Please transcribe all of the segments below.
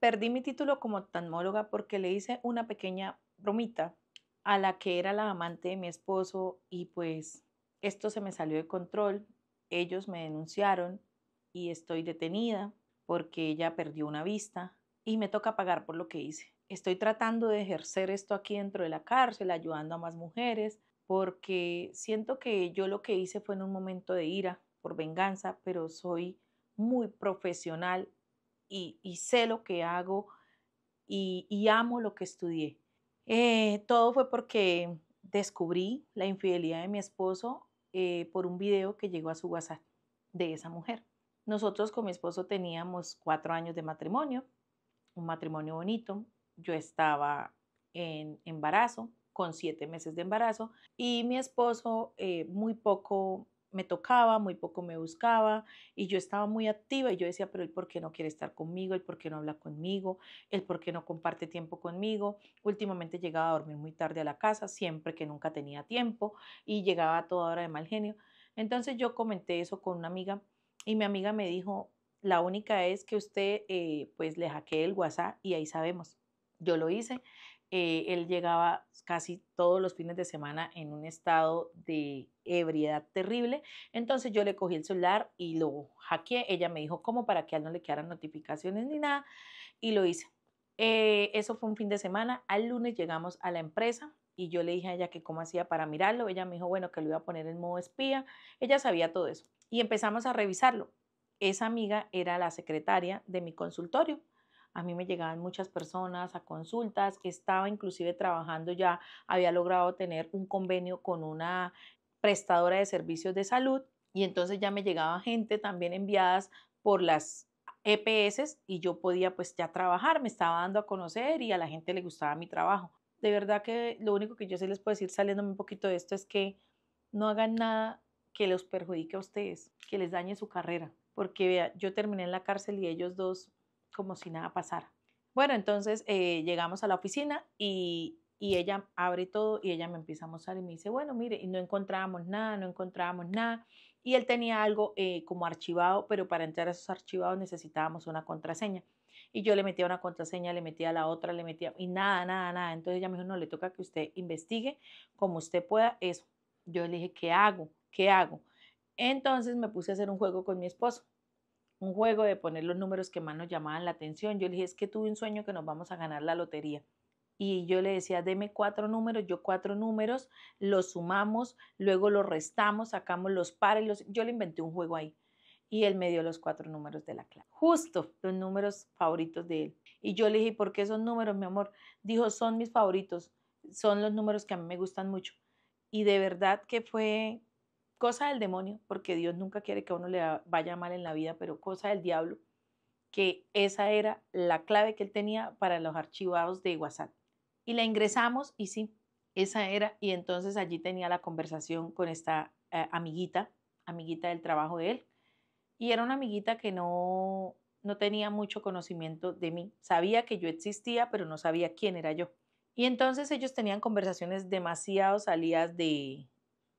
Perdí mi título como tanmóloga porque le hice una pequeña bromita a la que era la amante de mi esposo y pues esto se me salió de control. Ellos me denunciaron y estoy detenida porque ella perdió una vista y me toca pagar por lo que hice. Estoy tratando de ejercer esto aquí dentro de la cárcel, ayudando a más mujeres, porque siento que yo lo que hice fue en un momento de ira, por venganza, pero soy muy profesional y, sé lo que hago y, amo lo que estudié. Eh, todo fue porque descubrí la infidelidad de mi esposo eh, por un video que llegó a su WhatsApp de esa mujer. Nosotros con mi esposo teníamos cuatro años de matrimonio, un matrimonio bonito. Yo estaba en embarazo, con siete meses de embarazo, y mi esposo eh, muy poco me tocaba, muy poco me buscaba y yo estaba muy activa y yo decía, pero él por qué no quiere estar conmigo, el por qué no habla conmigo, el por qué no comparte tiempo conmigo. Últimamente llegaba a dormir muy tarde a la casa, siempre que nunca tenía tiempo y llegaba a toda hora de mal genio. Entonces yo comenté eso con una amiga y mi amiga me dijo, la única es que usted eh, pues le hackee el WhatsApp y ahí sabemos. Yo lo hice eh, él llegaba casi todos los fines de semana en un estado de ebriedad terrible. Entonces yo le cogí el celular y lo hackeé. Ella me dijo cómo para que a él no le quedaran notificaciones ni nada y lo hice. Eh, eso fue un fin de semana. Al lunes llegamos a la empresa y yo le dije a ella que cómo hacía para mirarlo. Ella me dijo, bueno, que lo iba a poner en modo espía. Ella sabía todo eso. Y empezamos a revisarlo. Esa amiga era la secretaria de mi consultorio a mí me llegaban muchas personas a consultas, que estaba inclusive trabajando ya, había logrado tener un convenio con una prestadora de servicios de salud y entonces ya me llegaba gente también enviadas por las EPS y yo podía pues ya trabajar, me estaba dando a conocer y a la gente le gustaba mi trabajo. De verdad que lo único que yo sé, les puedo decir saliéndome un poquito de esto es que no hagan nada que los perjudique a ustedes, que les dañe su carrera, porque vea, yo terminé en la cárcel y ellos dos como si nada pasara. Bueno, entonces eh, llegamos a la oficina y, ella abre todo y ella me empieza a mostrar y me dice, bueno, mire, y no encontrábamos nada, no encontrábamos nada. Y él tenía algo eh, como archivado, pero para entrar a esos archivados necesitábamos una contraseña. Y yo le metía una contraseña, le metía la otra, le metía y nada, nada, nada. Entonces ella me dijo, no, le toca que usted investigue como usted pueda eso. Yo le dije, ¿qué hago? ¿Qué hago? Entonces me puse a hacer un juego con mi esposo un juego de poner los números que más nos llamaban la atención. Yo le dije, es que tuve un sueño que nos vamos a ganar la lotería. Y yo le decía, deme cuatro números, yo cuatro números, los sumamos, luego los restamos, sacamos los pares. Los... Yo le inventé un juego ahí. Y él me dio los cuatro números de la clave, Justo los números favoritos de él. Y yo le dije, ¿por qué esos números, mi amor? Dijo, son mis favoritos, son los números que a mí me gustan mucho. Y de verdad que fue cosa del demonio, porque Dios nunca quiere que a uno le vaya mal en la vida, pero cosa del diablo, que esa era la clave que él tenía para los archivados de WhatsApp. Y la ingresamos y sí, esa era, y entonces allí tenía la conversación con esta eh, amiguita, amiguita del trabajo de él, y era una amiguita que no, no tenía mucho conocimiento de mí, sabía que yo existía, pero no sabía quién era yo. Y entonces ellos tenían conversaciones demasiado salidas de,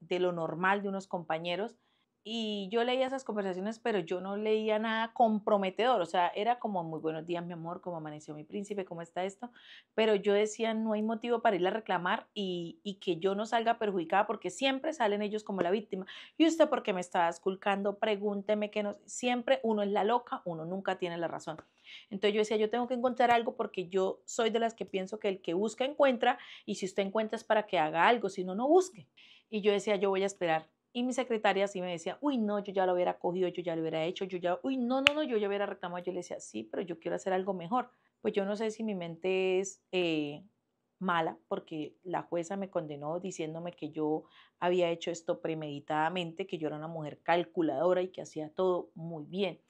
de lo normal de unos compañeros, y yo leía esas conversaciones, pero yo no leía nada comprometedor, o sea, era como muy buenos días, mi amor, cómo amaneció mi príncipe, cómo está esto, pero yo decía, no hay motivo para ir a reclamar y, que yo no salga perjudicada porque siempre salen ellos como la víctima. ¿Y usted por qué me está esculcando? Pregúnteme que no, siempre uno es la loca, uno nunca tiene la razón. Entonces yo decía, yo tengo que encontrar algo porque yo soy de las que pienso que el que busca encuentra y si usted encuentra es para que haga algo, si no, no busque. Y yo decía, yo voy a esperar y mi secretaria sí me decía, uy, no, yo ya lo hubiera cogido, yo ya lo hubiera hecho, yo ya, uy, no, no, no, yo ya hubiera reclamado. Yo le decía, sí, pero yo quiero hacer algo mejor. Pues yo no sé si mi mente es eh, mala, porque la jueza me condenó diciéndome que yo había hecho esto premeditadamente, que yo era una mujer calculadora y que hacía todo muy bien.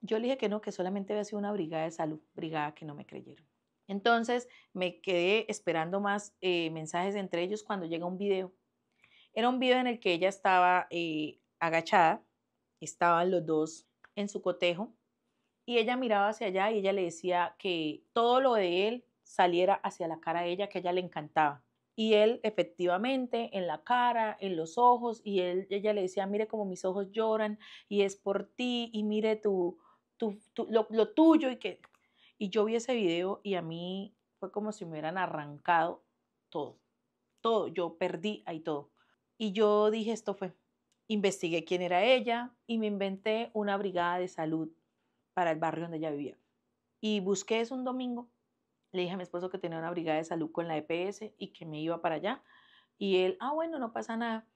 Yo le dije que no, que solamente había sido una brigada de salud, brigada que no me creyeron. Entonces me quedé esperando más eh, mensajes entre ellos cuando llega un video era un video en el que ella estaba eh, agachada, estaban los dos en su cotejo y ella miraba hacia allá y ella le decía que todo lo de él saliera hacia la cara de ella, que a ella le encantaba. Y él efectivamente en la cara, en los ojos, y él, ella le decía, mire como mis ojos lloran y es por ti y mire tu, tu lo, lo tuyo y que... Y yo vi ese video y a mí fue como si me hubieran arrancado todo, todo, yo perdí ahí todo. Y yo dije, esto fue. Investigué quién era ella y me inventé una brigada de salud para el barrio donde ella vivía. Y busqué eso un domingo. Le dije a mi esposo que tenía una brigada de salud con la EPS y que me iba para allá. Y él, ah, bueno, no pasa nada.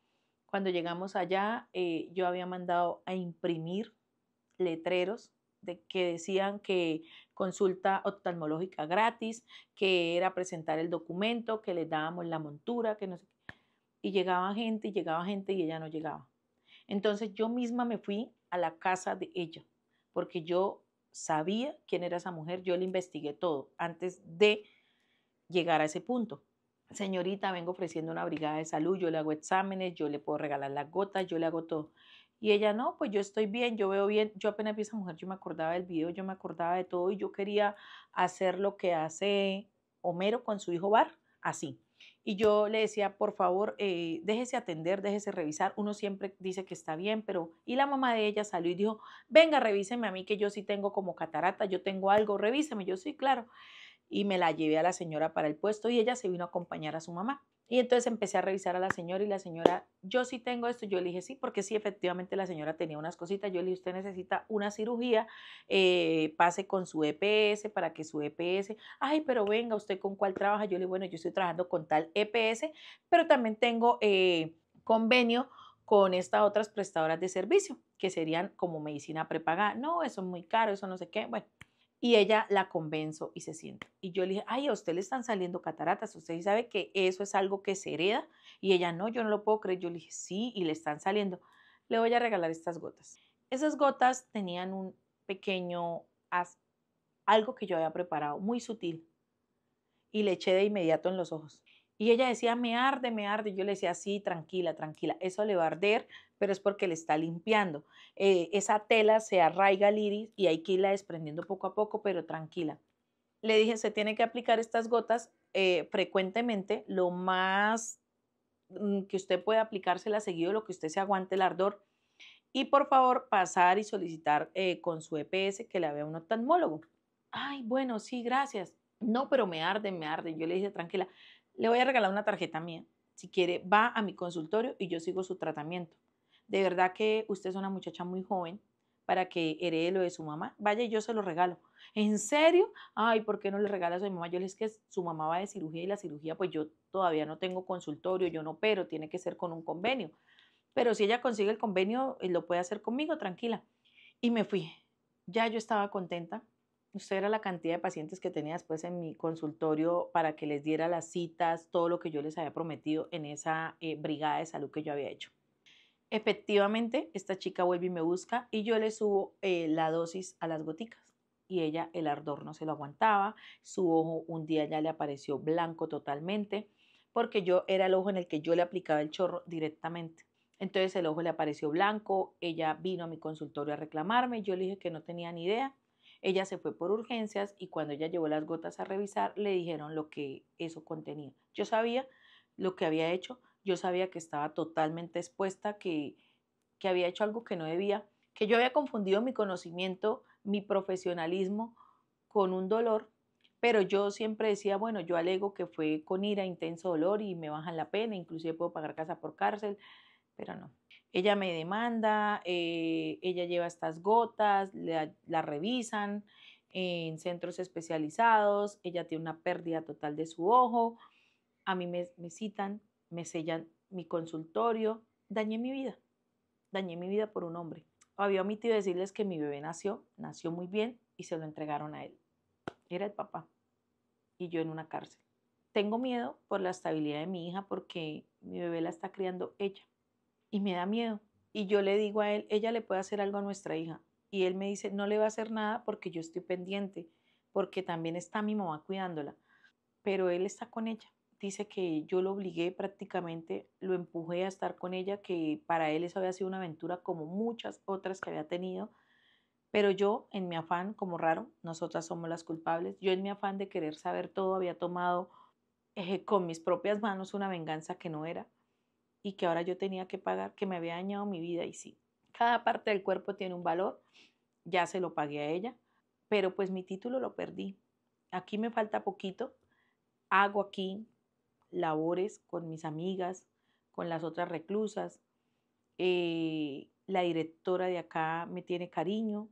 Cuando llegamos allá, eh, yo había mandado a imprimir letreros de que decían que consulta oftalmológica gratis, que era presentar el documento, que le dábamos la montura, que no sé qué y llegaba gente y llegaba gente y ella no llegaba. Entonces yo misma me fui a la casa de ella, porque yo sabía quién era esa mujer, yo le investigué todo antes de llegar a ese punto. Señorita, vengo ofreciendo una brigada de salud, yo le hago exámenes, yo le puedo regalar las gotas, yo le hago todo. Y ella, no, pues yo estoy bien, yo veo bien. Yo apenas vi a esa mujer, yo me acordaba del video, yo me acordaba de todo y yo quería hacer lo que hace Homero con su hijo Bar, así. Y yo le decía, por favor, eh, déjese atender, déjese revisar. Uno siempre dice que está bien, pero... Y la mamá de ella salió y dijo, venga, revíseme a mí que yo sí tengo como catarata, yo tengo algo, revíseme. Yo sí, claro. Y me la llevé a la señora para el puesto y ella se vino a acompañar a su mamá. Y entonces empecé a revisar a la señora y la señora, yo sí tengo esto, yo le dije sí, porque sí, efectivamente la señora tenía unas cositas, yo le dije, usted necesita una cirugía, eh, pase con su EPS para que su EPS, ay, pero venga, usted con cuál trabaja, yo le dije, bueno, yo estoy trabajando con tal EPS, pero también tengo eh, convenio con estas otras prestadoras de servicio, que serían como medicina prepagada, no, eso es muy caro, eso no sé qué, bueno, y ella la convenzo y se sienta. Y yo le dije, ay, a usted le están saliendo cataratas, usted sabe que eso es algo que se hereda. Y ella, no, yo no lo puedo creer. Yo le dije, sí, y le están saliendo. Le voy a regalar estas gotas. Esas gotas tenían un pequeño, algo que yo había preparado, muy sutil. Y le eché de inmediato en los ojos. Y ella decía, me arde, me arde. Yo le decía, sí, tranquila, tranquila, eso le va a arder, pero es porque le está limpiando. Eh, esa tela se arraiga al iris y hay que irla desprendiendo poco a poco, pero tranquila. Le dije, se tiene que aplicar estas gotas eh, frecuentemente, lo más mm, que usted pueda aplicársela seguido, lo que usted se aguante el ardor. Y por favor, pasar y solicitar eh, con su EPS que le vea un oftalmólogo. Ay, bueno, sí, gracias. No, pero me arden, me arden. Yo le dije, tranquila, le voy a regalar una tarjeta mía. Si quiere, va a mi consultorio y yo sigo su tratamiento. De verdad que usted es una muchacha muy joven para que herede lo de su mamá. Vaya, yo se lo regalo. ¿En serio? Ay, ¿por qué no le regalas a mi mamá? Yo le dije que su mamá va de cirugía y la cirugía, pues yo todavía no tengo consultorio, yo no pero tiene que ser con un convenio. Pero si ella consigue el convenio, eh, lo puede hacer conmigo, tranquila. Y me fui. Ya yo estaba contenta Usted pues, era la cantidad de pacientes que tenía después en mi consultorio para que les diera las citas, todo lo que yo les había prometido en esa eh, brigada de salud que yo había hecho. Efectivamente, esta chica vuelve y me busca y yo le subo eh, la dosis a las goticas y ella el ardor no se lo aguantaba, su ojo un día ya le apareció blanco totalmente porque yo era el ojo en el que yo le aplicaba el chorro directamente. Entonces el ojo le apareció blanco, ella vino a mi consultorio a reclamarme, yo le dije que no tenía ni idea, ella se fue por urgencias y cuando ella llevó las gotas a revisar le dijeron lo que eso contenía. Yo sabía lo que había hecho, yo sabía que estaba totalmente expuesta, que, que había hecho algo que no debía, que yo había confundido mi conocimiento, mi profesionalismo con un dolor, pero yo siempre decía, bueno, yo alego que fue con ira, intenso dolor y me bajan la pena, inclusive puedo pagar casa por cárcel, pero no, ella me demanda, eh, ella lleva estas gotas, la, revisan en centros especializados, ella tiene una pérdida total de su ojo, a mí me, me citan, me sellan mi consultorio, dañé mi vida, dañé mi vida por un hombre. Había omitido decirles que mi bebé nació, nació muy bien y se lo entregaron a él. Era el papá y yo en una cárcel. Tengo miedo por la estabilidad de mi hija porque mi bebé la está criando ella y me da miedo. Y yo le digo a él, ella le puede hacer algo a nuestra hija. Y él me dice, no le va a hacer nada porque yo estoy pendiente, porque también está mi mamá cuidándola. Pero él está con ella. Dice que yo lo obligué prácticamente, lo empujé a estar con ella, que para él eso había sido una aventura como muchas otras que había tenido. Pero yo, en mi afán, como raro, nosotras somos las culpables, yo en mi afán de querer saber todo había tomado eh, con mis propias manos una venganza que no era y que ahora yo tenía que pagar, que me había dañado mi vida. Y sí, cada parte del cuerpo tiene un valor, ya se lo pagué a ella, pero pues mi título lo perdí. Aquí me falta poquito, hago aquí labores con mis amigas, con las otras reclusas. Eh, la directora de acá me tiene cariño,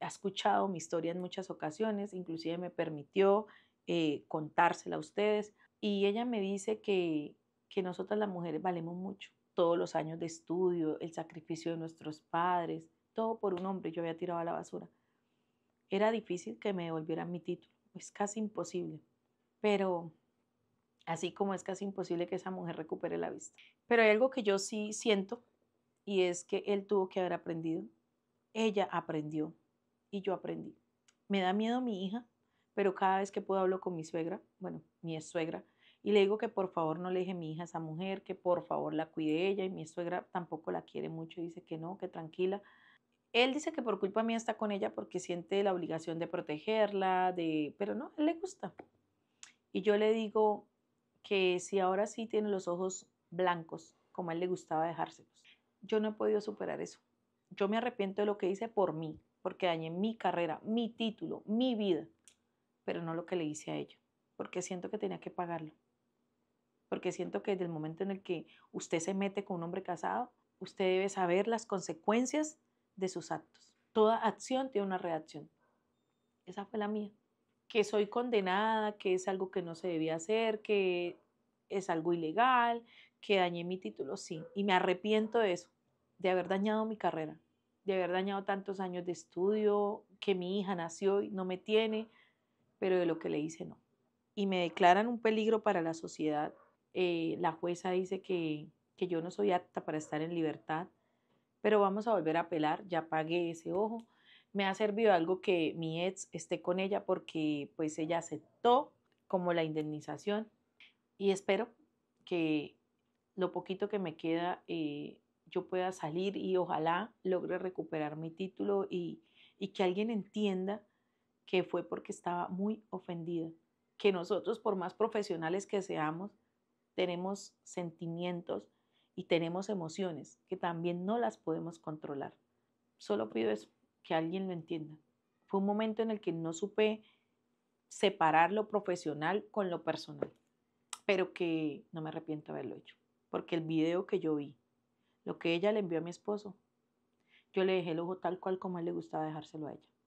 ha escuchado mi historia en muchas ocasiones, inclusive me permitió eh, contársela a ustedes. Y ella me dice que que nosotras las mujeres valemos mucho. Todos los años de estudio, el sacrificio de nuestros padres, todo por un hombre, yo había tirado a la basura. Era difícil que me devolvieran mi título, es casi imposible, pero así como es casi imposible que esa mujer recupere la vista. Pero hay algo que yo sí siento y es que él tuvo que haber aprendido, ella aprendió y yo aprendí. Me da miedo mi hija, pero cada vez que puedo hablo con mi suegra, bueno, mi ex suegra, y le digo que por favor no le deje mi hija a esa mujer, que por favor la cuide ella y mi suegra tampoco la quiere mucho, y dice que no, que tranquila. Él dice que por culpa mía está con ella porque siente la obligación de protegerla, de, pero no, él le gusta. Y yo le digo que si ahora sí tiene los ojos blancos, como a él le gustaba dejárselos. Yo no he podido superar eso. Yo me arrepiento de lo que hice por mí, porque dañé mi carrera, mi título, mi vida, pero no lo que le hice a ella, porque siento que tenía que pagarlo porque siento que desde el momento en el que usted se mete con un hombre casado, usted debe saber las consecuencias de sus actos. Toda acción tiene una reacción. Esa fue la mía. Que soy condenada, que es algo que no se debía hacer, que es algo ilegal, que dañé mi título, sí. Y me arrepiento de eso, de haber dañado mi carrera, de haber dañado tantos años de estudio, que mi hija nació y no me tiene, pero de lo que le hice no. Y me declaran un peligro para la sociedad eh, la jueza dice que, yo no soy apta para estar en libertad, pero vamos a volver a apelar, ya pagué ese ojo. Me ha servido algo que mi ex esté con ella porque pues ella aceptó como la indemnización y espero que lo poquito que me queda eh, yo pueda salir y ojalá logre recuperar mi título y que alguien entienda que fue porque estaba muy ofendida, que nosotros por más profesionales que seamos, tenemos sentimientos y tenemos emociones que también no las podemos controlar. Solo pido eso, que alguien lo entienda. Fue un momento en el que no supe separar lo profesional con lo personal, pero que no me arrepiento de haberlo hecho, porque el video que yo vi, lo que ella le envió a mi esposo, yo le dejé el ojo tal cual como a él le gustaba dejárselo a ella.